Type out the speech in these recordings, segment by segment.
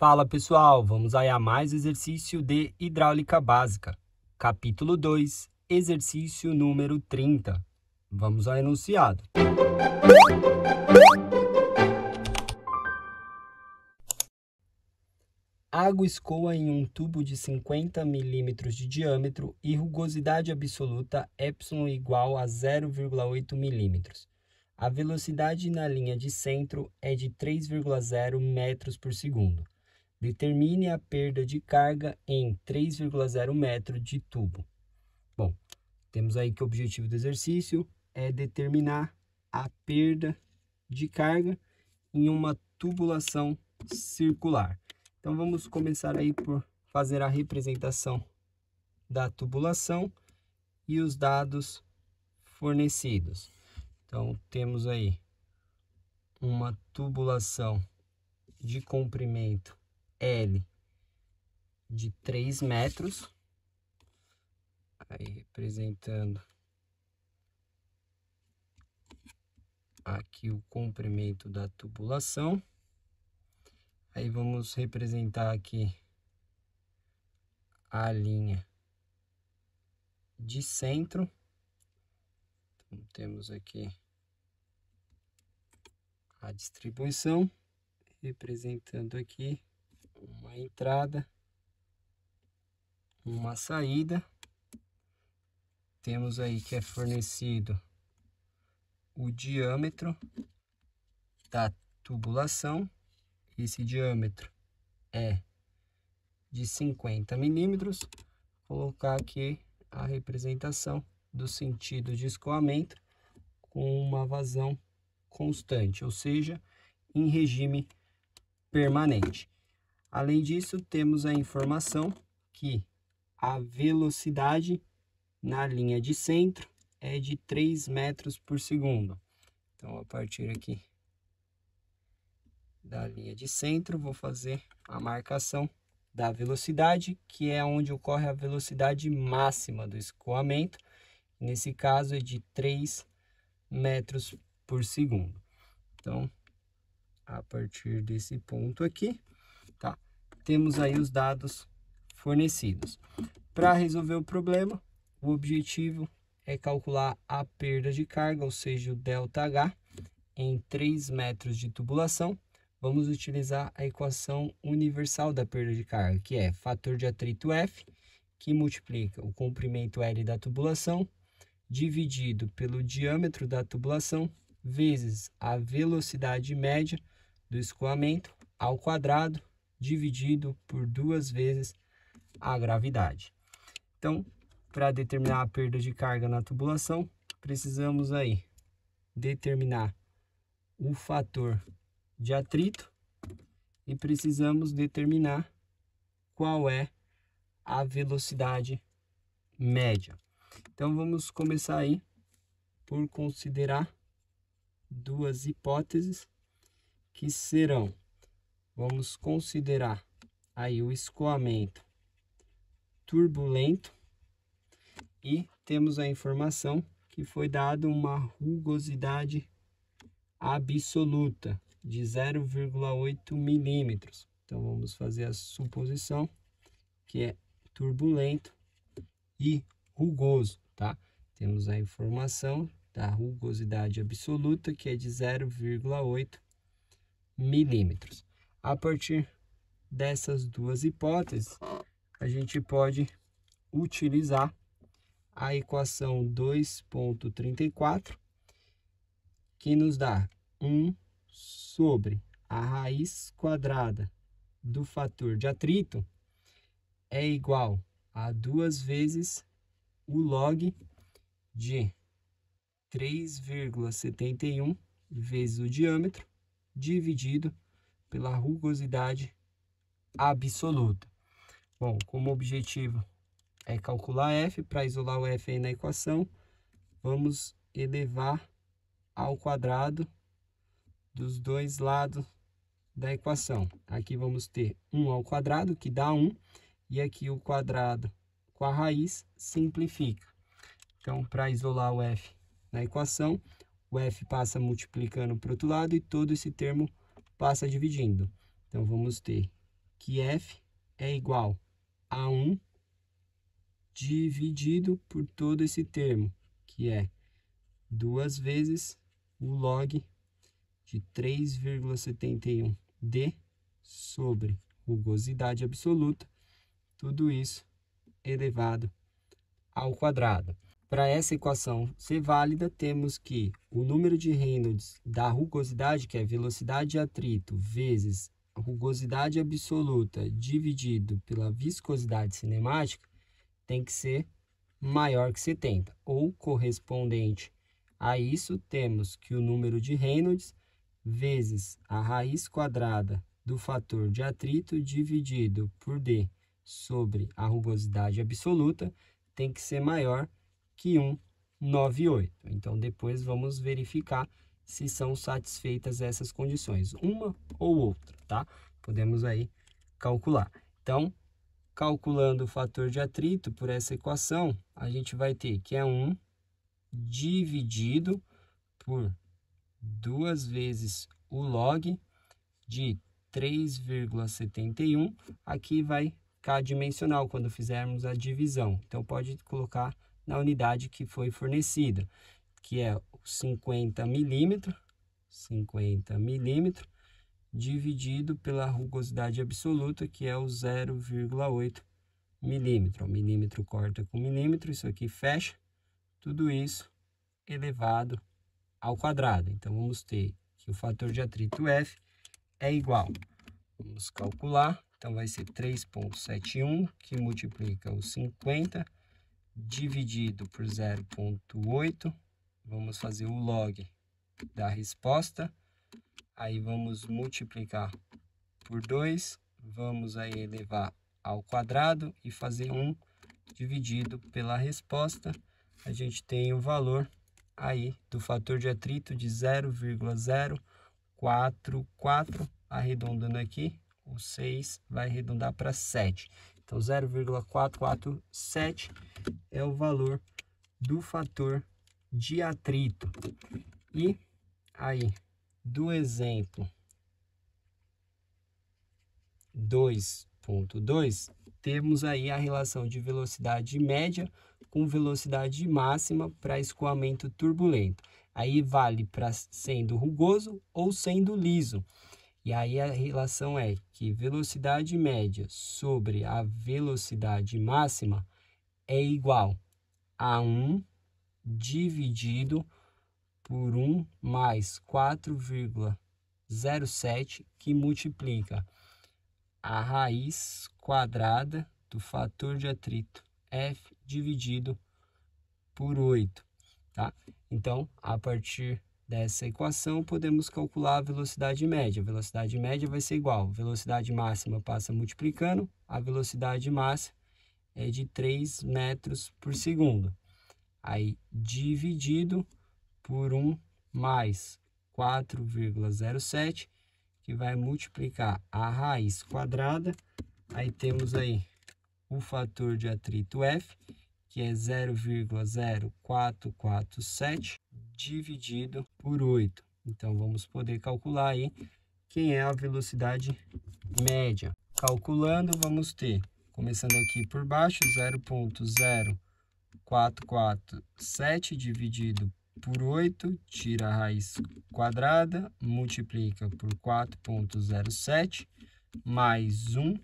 Fala pessoal, vamos aí a mais exercício de hidráulica básica, capítulo 2, exercício número 30. Vamos ao enunciado. Água escoa em um tubo de 50 milímetros de diâmetro e rugosidade absoluta ε igual a 0,8 milímetros. A velocidade na linha de centro é de 3,0 metros por segundo. Determine a perda de carga em 3,0 metro de tubo. Bom, temos aí que o objetivo do exercício é determinar a perda de carga em uma tubulação circular. Então vamos começar aí por fazer a representação da tubulação e os dados fornecidos. Então temos aí uma tubulação de comprimento L de 3 metros, aí representando aqui o comprimento da tubulação. Aí vamos representar aqui a linha de centro. Então, temos aqui a distribuição, representando aqui uma entrada, uma saída. Temos aí que é fornecido o diâmetro da tubulação. Esse diâmetro é de 50 milímetros. Colocar aqui a representação do sentido de escoamento com uma vazão constante, ou seja, em regime permanente. Além disso, temos a informação que a velocidade na linha de centro é de 3 metros por segundo. Então, a partir aqui da linha de centro, vou fazer a marcação da velocidade, que é onde ocorre a velocidade máxima do escoamento. Nesse caso, é de 3 metros por segundo. Então, a partir desse ponto aqui, temos aí os dados fornecidos. Para resolver o problema, o objetivo é calcular a perda de carga, ou seja, o ΔH, em 3 metros de tubulação. Vamos utilizar a equação universal da perda de carga, que é fator de atrito F, que multiplica o comprimento L da tubulação, dividido pelo diâmetro da tubulação, vezes a velocidade média do escoamento ao quadrado dividido por duas vezes a gravidade. Então, para determinar a perda de carga na tubulação, precisamos aí determinar o fator de atrito e precisamos determinar qual é a velocidade média. Então vamos começar aí por considerar duas hipóteses que serão vamos considerar aí o escoamento turbulento e temos a informação que foi dada uma rugosidade absoluta de 0,8 milímetros. Então vamos fazer a suposição que é turbulento e rugoso, tá? Temos a informação da rugosidade absoluta que é de 0,8 milímetros. A partir dessas duas hipóteses, a gente pode utilizar a equação 2.34, que nos dá 1 sobre a raiz quadrada do fator de atrito é igual a duas vezes o log de 3,71 vezes o diâmetro dividido pela rugosidade absoluta. Bom, como objetivo é calcular F, para isolar o F aí na equação, vamos elevar ao quadrado dos dois lados da equação. Aqui vamos ter 1 ao quadrado, que dá 1, e aqui o quadrado com a raiz simplifica. Então, para isolar o F na equação, o F passa multiplicando para o outro lado e todo esse termo passa dividindo. Então, vamos ter que F é igual a 1 dividido por todo esse termo, que é duas vezes o log de 3,71D sobre rugosidade absoluta, tudo isso elevado ao quadrado. Para essa equação ser válida, temos que o número de Reynolds da rugosidade, que é velocidade de atrito, vezes rugosidade absoluta dividido pela viscosidade cinemática, tem que ser maior que 70. Ou correspondente a isso, temos que o número de Reynolds vezes a raiz quadrada do fator de atrito dividido por D sobre a rugosidade absoluta tem que ser maior que 198. Então, depois vamos verificar se são satisfeitas essas condições, uma ou outra, tá? Podemos aí calcular. Então, calculando o fator de atrito por essa equação, a gente vai ter que é 1 dividido por duas vezes o log de 3,71. Aqui vai ficar dimensional quando fizermos a divisão. Então, pode colocar na unidade que foi fornecida, que é 50 milímetro, 50 milímetro dividido pela rugosidade absoluta, que é o 0,8 milímetro. O milímetro corta com milímetro, isso aqui fecha, tudo isso elevado ao quadrado. Então, vamos ter que o fator de atrito F é igual. Vamos calcular, então vai ser 3,71, que multiplica os 50 dividido por 0,8, vamos fazer o log da resposta, aí vamos multiplicar por 2, vamos aí elevar ao quadrado e fazer 1 dividido pela resposta, a gente tem o valor aí do fator de atrito de 0,044, arredondando aqui, o 6 vai arredondar para 7. Então 0,447 é o valor do fator de atrito. E aí, do exemplo 2.2, temos aí a relação de velocidade média com velocidade máxima para escoamento turbulento. Aí vale para sendo rugoso ou sendo liso. E aí a relação é que velocidade média sobre a velocidade máxima é igual a 1 dividido por 1 mais 4,07 que multiplica a raiz quadrada do fator de atrito F dividido por 8, tá? Então, a partir dessa equação, podemos calcular a velocidade média. A velocidade média vai ser igual, velocidade máxima passa multiplicando, a velocidade máxima é de 3 metros por segundo. Aí, dividido por 1 mais 4,07, que vai multiplicar a raiz quadrada. Aí temos aí o fator de atrito F, que é 0,0447 dividido por 8. Então, vamos poder calcular aí quem é a velocidade média. Calculando, vamos ter, começando aqui por baixo, 0.0447 dividido por 8, tira a raiz quadrada, multiplica por 4.07, mais 1,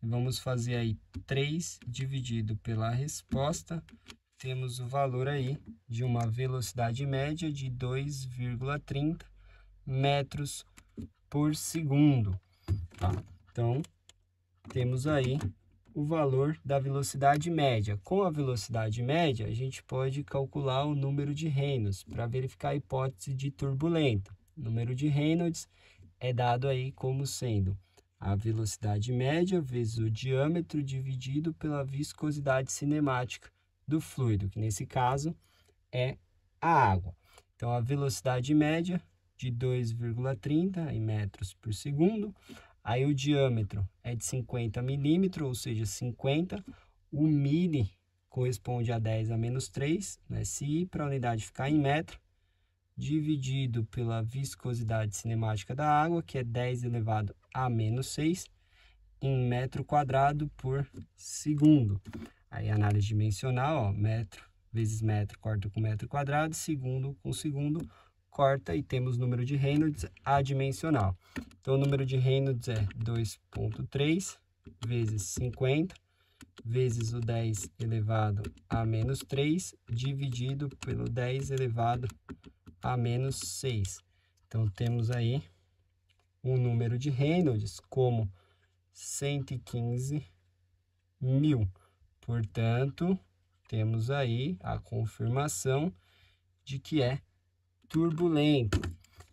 vamos fazer aí 3 dividido pela resposta, temos o valor aí de uma velocidade média de 2,30 metros por segundo. Tá? Então, temos aí o valor da velocidade média. Com a velocidade média, a gente pode calcular o número de Reynolds para verificar a hipótese de turbulento. O número de Reynolds é dado aí como sendo a velocidade média vezes o diâmetro dividido pela viscosidade cinemática do fluido, que nesse caso é a água. Então, a velocidade média de 2,30 metros por segundo. Aí o diâmetro é de 50 milímetros, ou seja, 50. O mili corresponde a 10 a menos 3, né? Se para a unidade ficar em metro, dividido pela viscosidade cinemática da água, que é 10 elevado a menos 6, em metro quadrado por segundo. Aí análise dimensional, ó, metro vezes metro, corta com metro quadrado, segundo com segundo, corta e temos número de Reynolds adimensional. Então, o número de Reynolds é 2.3 vezes 50 vezes o 10 elevado a menos 3, dividido pelo 10 elevado a menos 6. Então, temos aí um número de Reynolds como 115 mil. Portanto, temos aí a confirmação de que é turbulento,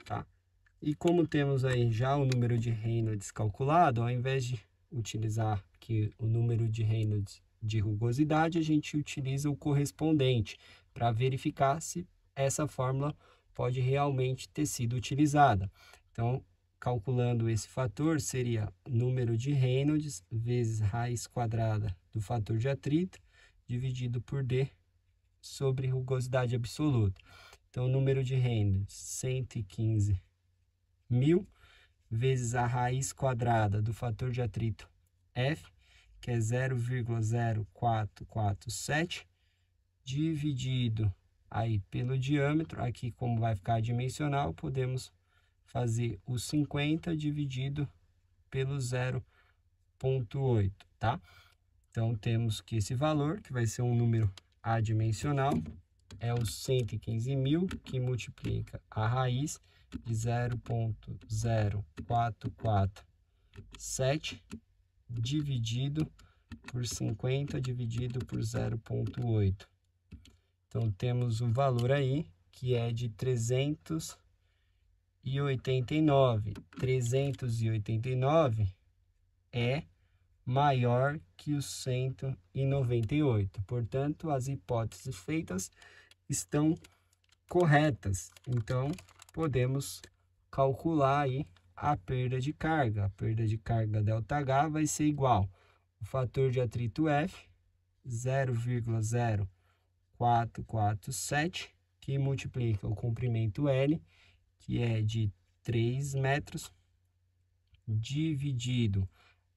tá? E como temos aí já o número de Reynolds calculado, ao invés de utilizar aqui o número de Reynolds de rugosidade, a gente utiliza o correspondente para verificar se essa fórmula pode realmente ter sido utilizada. Então, Calculando esse fator, seria número de Reynolds vezes raiz quadrada do fator de atrito, dividido por D sobre rugosidade absoluta. Então, o número de Reynolds, 115 mil, vezes a raiz quadrada do fator de atrito F, que é 0,0447, dividido aí pelo diâmetro, aqui como vai ficar dimensional, podemos fazer o 50 dividido pelo 0,8, tá? Então, temos que esse valor, que vai ser um número adimensional, é o 115 mil, que multiplica a raiz de 0,0447 dividido por 50 dividido por 0,8. Então, temos um valor aí que é de 300 e oitenta e nove. Trezentos e oitenta e nove é maior que o cento e e oito. Portanto, as hipóteses feitas estão corretas. Então, podemos calcular aí a perda de carga. A perda de carga ΔH vai ser igual o fator de atrito F, 0,0447, que multiplica o comprimento L que é de 3 metros, dividido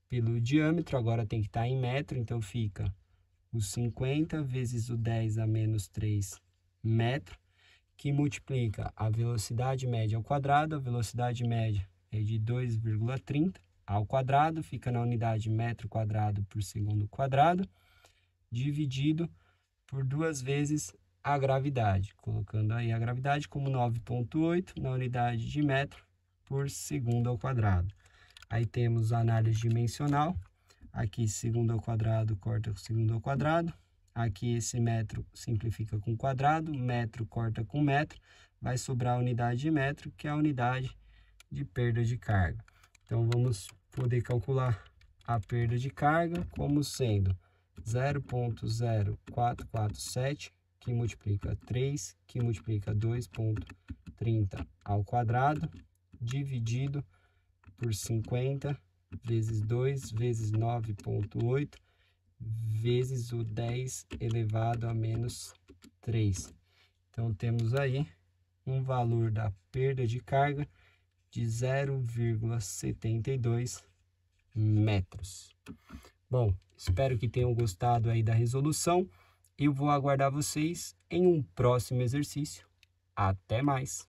pelo diâmetro, agora tem que estar tá em metro, então fica os 50 vezes o 10 a menos 3 metro, que multiplica a velocidade média ao quadrado, a velocidade média é de 2,30 ao quadrado, fica na unidade metro quadrado por segundo quadrado, dividido por duas vezes a gravidade, colocando aí a gravidade como 9.8 na unidade de metro por segundo ao quadrado. Aí temos a análise dimensional, aqui segundo ao quadrado corta com segundo ao quadrado, aqui esse metro simplifica com quadrado, metro corta com metro, vai sobrar a unidade de metro, que é a unidade de perda de carga. Então vamos poder calcular a perda de carga como sendo 0.0447 que multiplica 3, que multiplica 2,30 ao quadrado, dividido por 50 vezes 2 vezes 9,8 vezes o 10 elevado a menos 3. Então temos aí um valor da perda de carga de 0,72 metros. Bom, espero que tenham gostado aí da resolução e vou aguardar vocês em um próximo exercício. Até mais!